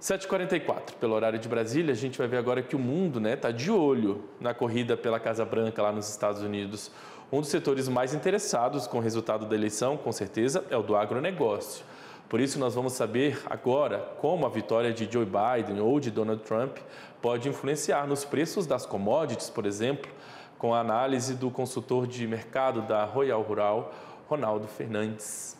7h44, pelo horário de Brasília, a gente vai ver agora que o mundo está né, tá de olho na corrida pela Casa Branca lá nos Estados Unidos. Um dos setores mais interessados com o resultado da eleição, com certeza, é o do agronegócio. Por isso, nós vamos saber agora como a vitória de Joe Biden ou de Donald Trump pode influenciar nos preços das commodities, por exemplo, com a análise do consultor de mercado da Royal Rural, Ronaldo Fernandes.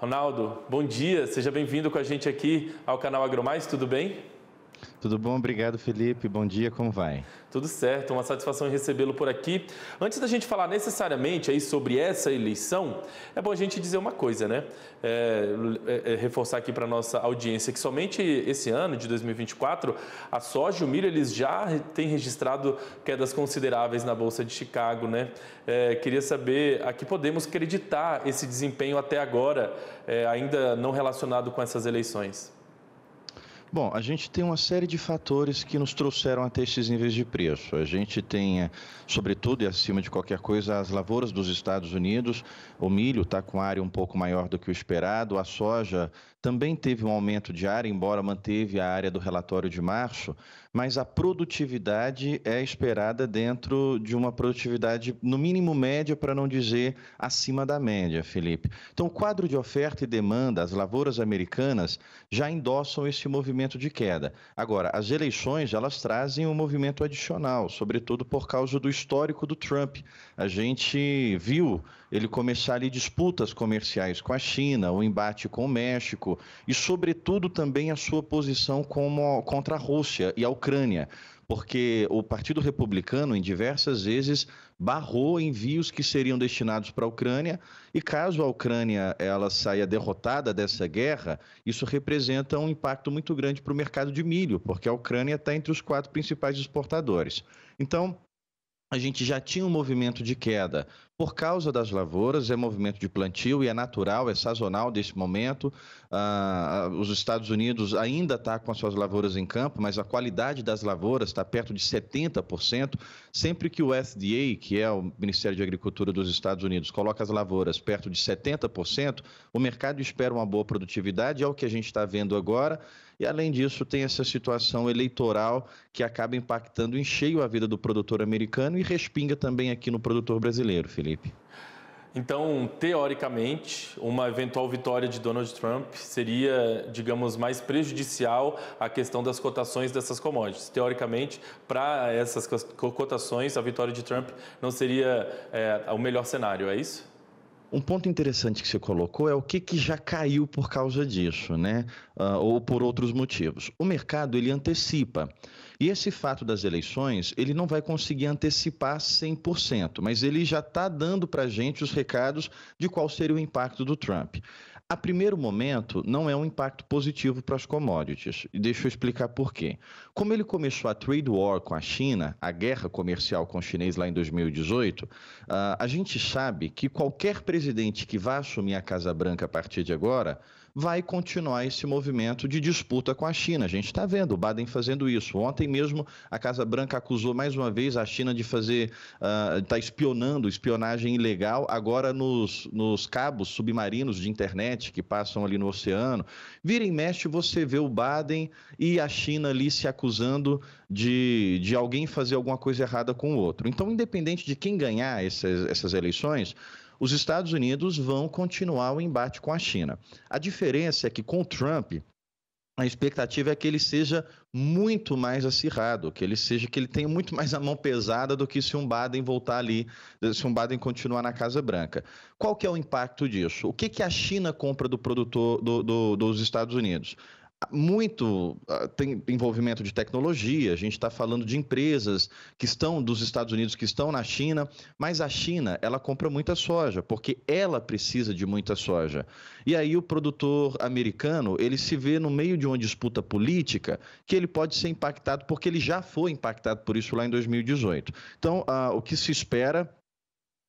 Ronaldo, bom dia, seja bem-vindo com a gente aqui ao canal AgroMais, tudo bem? Tudo bom? Obrigado, Felipe. Bom dia, como vai? Tudo certo, uma satisfação em recebê-lo por aqui. Antes da gente falar necessariamente aí sobre essa eleição, é bom a gente dizer uma coisa, né? É, é, é, reforçar aqui para nossa audiência que somente esse ano, de 2024, a soja e o milho eles já têm registrado quedas consideráveis na Bolsa de Chicago, né? É, queria saber a que podemos acreditar esse desempenho até agora, é, ainda não relacionado com essas eleições. Bom, a gente tem uma série de fatores que nos trouxeram até esses níveis de preço. A gente tem, eh, sobretudo e acima de qualquer coisa, as lavouras dos Estados Unidos. O milho está com área um pouco maior do que o esperado, a soja também teve um aumento de área, embora manteve a área do relatório de março, mas a produtividade é esperada dentro de uma produtividade, no mínimo média, para não dizer acima da média, Felipe. Então, o quadro de oferta e demanda, as lavouras americanas já endossam esse movimento de queda. Agora, as eleições, elas trazem um movimento adicional, sobretudo por causa do histórico do Trump. A gente viu ele começar ali disputas comerciais com a China, o embate com o México, e, sobretudo, também a sua posição como, contra a Rússia e a Ucrânia, porque o Partido Republicano, em diversas vezes, barrou envios que seriam destinados para a Ucrânia e, caso a Ucrânia ela saia derrotada dessa guerra, isso representa um impacto muito grande para o mercado de milho, porque a Ucrânia está entre os quatro principais exportadores. Então, a gente já tinha um movimento de queda por causa das lavouras, é movimento de plantio e é natural, é sazonal desse momento. Ah, os Estados Unidos ainda está com as suas lavouras em campo, mas a qualidade das lavouras está perto de 70%. Sempre que o FDA, que é o Ministério de Agricultura dos Estados Unidos, coloca as lavouras perto de 70%, o mercado espera uma boa produtividade, é o que a gente está vendo agora. E além disso, tem essa situação eleitoral que acaba impactando em cheio a vida do produtor americano e respinga também aqui no produtor brasileiro, Felipe. Então, teoricamente, uma eventual vitória de Donald Trump seria, digamos, mais prejudicial à questão das cotações dessas commodities. Teoricamente, para essas cotações, a vitória de Trump não seria é, o melhor cenário, é isso? Um ponto interessante que você colocou é o que, que já caiu por causa disso, né? Uh, ou por outros motivos. O mercado ele antecipa. E esse fato das eleições, ele não vai conseguir antecipar 100%, mas ele já está dando para a gente os recados de qual seria o impacto do Trump a primeiro momento, não é um impacto positivo para as commodities. E deixa eu explicar por quê. Como ele começou a trade war com a China, a guerra comercial com o chinês lá em 2018, uh, ah, a gente sabe que qualquer presidente que vá assumir a Casa Branca a partir de agora vai continuar esse movimento de disputa com a China. A gente está vendo o Biden fazendo isso. Ontem mesmo a Casa Branca acusou mais uma vez a China de fazer, está ah, uh, espionando, espionagem ilegal, agora nos, nos cabos submarinos de internet que passam ali no oceano. Vira e mexe, você vê o Biden e a China ali se acusando de, de alguém fazer alguma coisa errada com o outro. Então, independente de quem ganhar essas, essas eleições, os Estados Unidos vão continuar o embate com a China. A diferença é que com o Trump, a expectativa é que ele seja muito mais acirrado, que ele seja que ele tenha muito mais a mão pesada do que se um Biden voltar ali, se um Biden continuar na Casa Branca. Qual que é o impacto disso? O que, que a China compra do produtor do, do, dos Estados Unidos? muito ah, tem envolvimento de tecnologia, a gente está falando de empresas que estão dos Estados Unidos, que estão na China, mas a China ela compra muita soja, porque ela precisa de muita soja. E aí o produtor americano ele se vê no meio de uma disputa política que ele pode ser impactado, porque ele já foi impactado por isso lá em 2018. Então, ah, o que se espera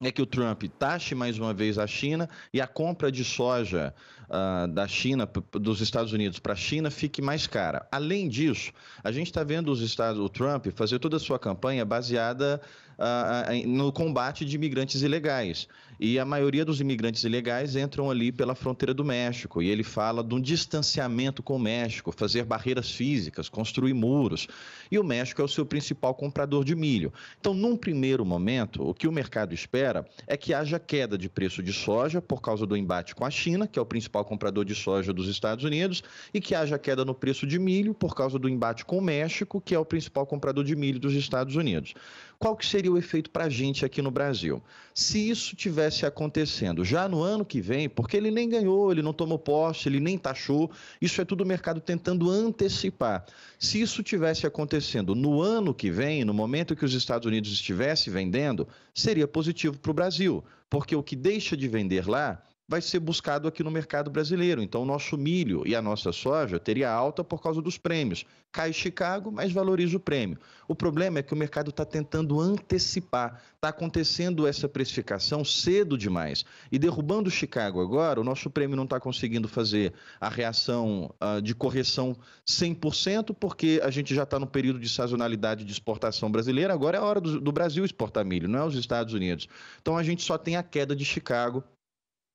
é que o Trump taxe mais uma vez a China e a compra de soja uh, da China, dos Estados Unidos para a China, fique mais cara. Além disso, a gente está vendo os Estados, o Trump fazer toda a sua campanha baseada uh, no combate de imigrantes ilegais. E a maioria dos imigrantes ilegais entram ali pela fronteira do México. E ele fala de um distanciamento com o México, fazer barreiras físicas, construir muros. E o México é o seu principal comprador de milho. Então, num primeiro momento, o que o mercado espera é que haja queda de preço de soja por causa do embate com a China, que é o principal comprador de soja dos Estados Unidos, e que haja queda no preço de milho por causa do embate com o México, que é o principal comprador de milho dos Estados Unidos. Qual que seria o efeito para a gente aqui no Brasil? Se isso tivesse estivesse acontecendo. Já no ano que vem, porque ele nem ganhou, ele não tomou posse, ele nem taxou, isso é tudo o mercado tentando antecipar. Se isso tivesse acontecendo no ano que vem, no momento que os Estados Unidos estivesse vendendo, seria positivo para o Brasil, porque o que deixa de vender lá vai ser buscado aqui no mercado brasileiro. Então, o nosso milho e a nossa soja teria alta por causa dos prêmios. Cai Chicago, mas valoriza o prêmio. O problema é que o mercado está tentando antecipar. Está acontecendo essa precificação cedo demais. E derrubando Chicago agora, o nosso prêmio não está conseguindo fazer a reação uh, de correção 100%, porque a gente já está no período de sazonalidade de exportação brasileira. Agora é a hora do, do Brasil exportar milho, não é os Estados Unidos. Então, a gente só tem a queda de Chicago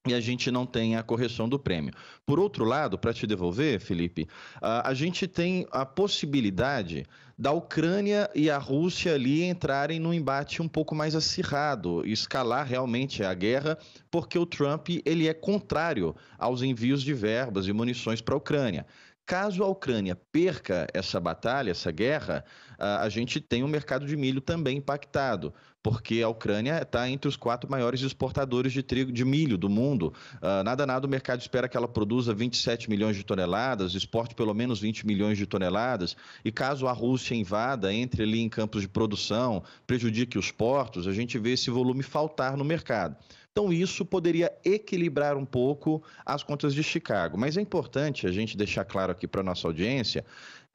e a gente não tem a correção do prêmio. Por outro lado, para te devolver, Felipe, a, gente tem a possibilidade da Ucrânia e a Rússia ali entrarem num embate um pouco mais acirrado, escalar realmente a guerra, porque o Trump ele é contrário aos envios de verbas e munições para a Ucrânia. Caso a Ucrânia perca essa batalha, essa guerra, a gente tem o um mercado de milho também impactado, porque a Ucrânia está entre os quatro maiores exportadores de trigo de milho do mundo. Ah, nada nada o mercado espera que ela produza 27 milhões de toneladas, exporte pelo menos 20 milhões de toneladas. E caso a Rússia invada, entre ali em campos de produção, prejudique os portos, a gente vê esse volume faltar no mercado. Então, isso poderia equilibrar um pouco as contas de Chicago. Mas é importante a gente deixar claro aqui para a nossa audiência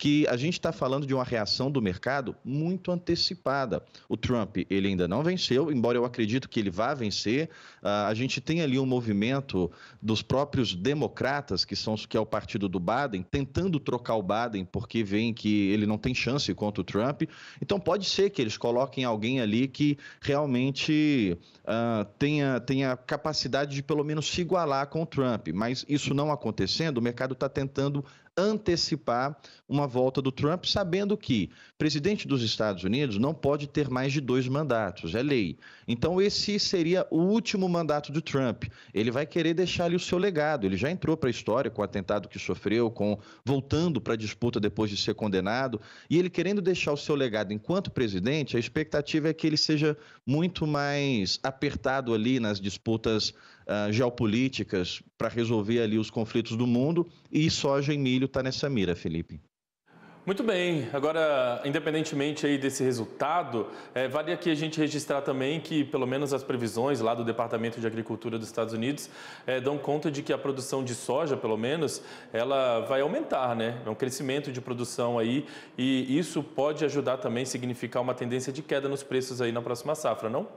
que a gente está falando de uma reação do mercado muito antecipada. O Trump, ele ainda não venceu, embora eu acredito que ele vá vencer. Ah, a gente tem ali um movimento dos próprios democratas, que são que é o partido do Biden, tentando trocar o Biden porque veem que ele não tem chance contra o Trump. Então pode ser que eles coloquem alguém ali que realmente uh, tenha, tenha capacidade de pelo menos se igualar com o Trump. Mas isso não acontecendo, o mercado está tentando antecipar uma volta do Trump, sabendo que presidente dos Estados Unidos não pode ter mais de dois mandatos, é lei. Então, esse seria o último mandato do Trump. Ele vai querer deixar ali o seu legado. Ele já entrou para a história com o atentado que sofreu, com voltando para a disputa depois de ser condenado. E ele querendo deixar o seu legado enquanto presidente, a expectativa é que ele seja muito mais apertado ali nas disputas uh, geopolíticas, para resolver ali os conflitos do mundo e soja e milho está nessa mira, Felipe. Muito bem, agora, independentemente aí desse resultado, é, vale aqui a gente registrar também que, pelo menos as previsões lá do Departamento de Agricultura dos Estados Unidos é, dão conta de que a produção de soja, pelo menos, ela vai aumentar, né? É um crescimento de produção aí e isso pode ajudar também a significar uma tendência de queda nos preços aí na próxima safra, não?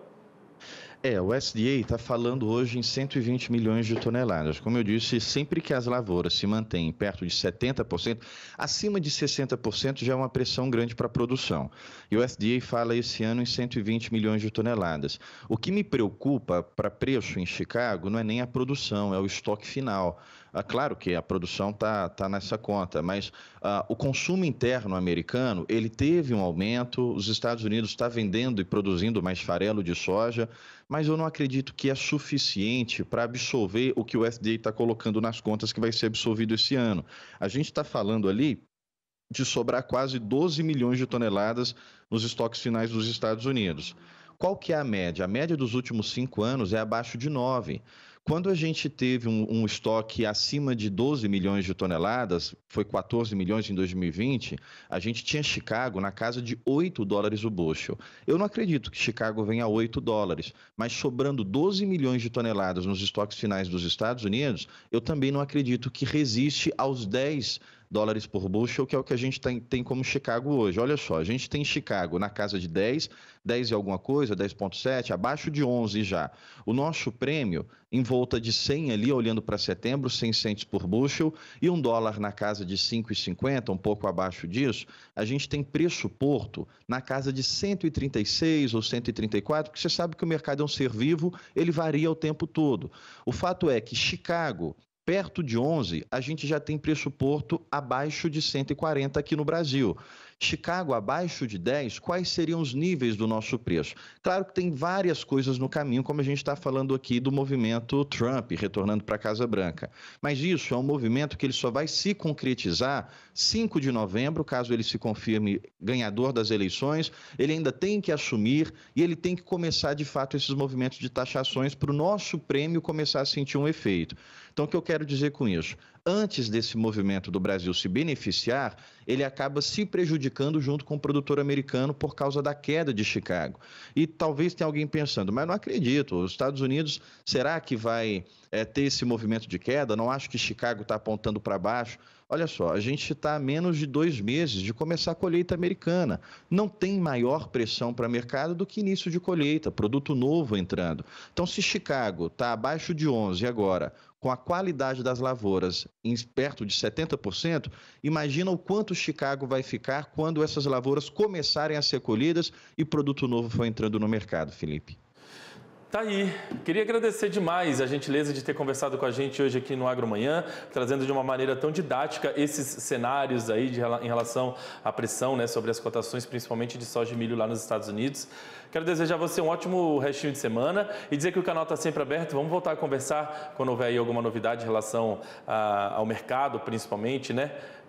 É, o SDA está falando hoje em 120 milhões de toneladas. Como eu disse, sempre que as lavouras se mantêm perto de 70%, acima de 60% já é uma pressão grande para a produção. E o SDA fala esse ano em 120 milhões de toneladas. O que me preocupa para preço em Chicago não é nem a produção, é o estoque final. Ah, claro que a produção está tá nessa conta, mas ah, o consumo interno americano ele teve um aumento. Os Estados Unidos está vendendo e produzindo mais farelo de soja mas eu não acredito que é suficiente para absolver o que o FDA está colocando nas contas que vai ser absolvido esse ano. A gente está falando ali de sobrar quase 12 milhões de toneladas nos estoques finais dos Estados Unidos. Qual que é a média? A média dos últimos cinco anos é abaixo de 9. Quando a gente teve um, um, estoque acima de 12 milhões de toneladas, foi 14 milhões em 2020, a gente tinha Chicago na casa de 8 dólares o bushel. Eu não acredito que Chicago venha a 8 dólares, mas sobrando 12 milhões de toneladas nos estoques finais dos Estados Unidos, eu também não acredito que resiste aos 10 dólares por bushel, que é o que a gente tem, tem como Chicago hoje. Olha só, a gente tem Chicago na casa de 10, 10 e alguma coisa, 10,7, abaixo de 11 já. O nosso prêmio, em volta de 100 ali, olhando para setembro, 100 centos por bushel, e um dólar na casa de 5,50, um pouco abaixo disso, a gente tem preço porto na casa de 136 ou 134, porque você sabe que o mercado é um ser vivo, ele varia o tempo todo. O fato é que Chicago Perto de 11, a gente já tem preço porto abaixo de 140 aqui no Brasil. Chicago abaixo de 10, quais seriam os níveis do nosso preço? Claro que tem várias coisas no caminho, como a gente está falando aqui do movimento Trump retornando para a Casa Branca. Mas isso é um movimento que ele só vai se concretizar 5 de novembro, caso ele se confirme ganhador das eleições. Ele ainda tem que assumir e ele tem que começar de fato esses movimentos de taxações para o nosso prêmio começar a sentir um efeito. Então, o que eu quero dizer com isso? Antes desse movimento do Brasil se beneficiar, ele acaba se prejudicando junto com o produtor americano por causa da queda de Chicago. E talvez tenha alguém pensando, mas não acredito, os Estados Unidos, será que vai é, ter esse movimento de queda? Não acho que Chicago está apontando para baixo. Olha só, a gente está a menos de dois meses de começar a colheita americana. Não tem maior pressão para mercado do que início de colheita, produto novo entrando. Então, se Chicago está abaixo de 11 agora, com a qualidade das lavouras em perto de 70%, imagina o quanto Chicago vai ficar quando essas lavouras começarem a ser colhidas e produto novo for entrando no mercado, Felipe. Tá aí. Queria agradecer demais a gentileza de ter conversado com a gente hoje aqui no Agromanhã, trazendo de uma maneira tão didática esses cenários aí de, em relação à pressão né, sobre as cotações, principalmente de soja e milho lá nos Estados Unidos. Quero desejar a você um ótimo restinho de semana e dizer que o canal está sempre aberto. Vamos voltar a conversar quando houver aí alguma novidade em relação a, ah, ao mercado, principalmente, né?